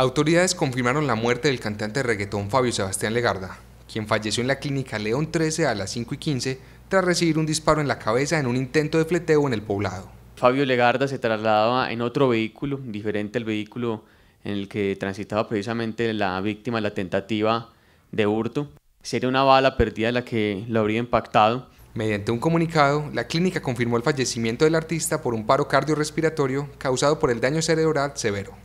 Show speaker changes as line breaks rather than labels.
Autoridades confirmaron la muerte del cantante de reggaetón Fabio Sebastián Legarda, quien falleció en la clínica León 13 a las 5 y 15 tras recibir un disparo en la cabeza en un intento de fleteo en
el poblado. Fabio Legarda se trasladaba en otro vehículo, diferente al vehículo en el que transitaba precisamente la víctima de la tentativa de hurto. Sería una bala perdida la que lo habría impactado. Mediante un comunicado, la clínica confirmó el fallecimiento
del artista por un paro cardiorrespiratorio causado por el daño cerebral severo.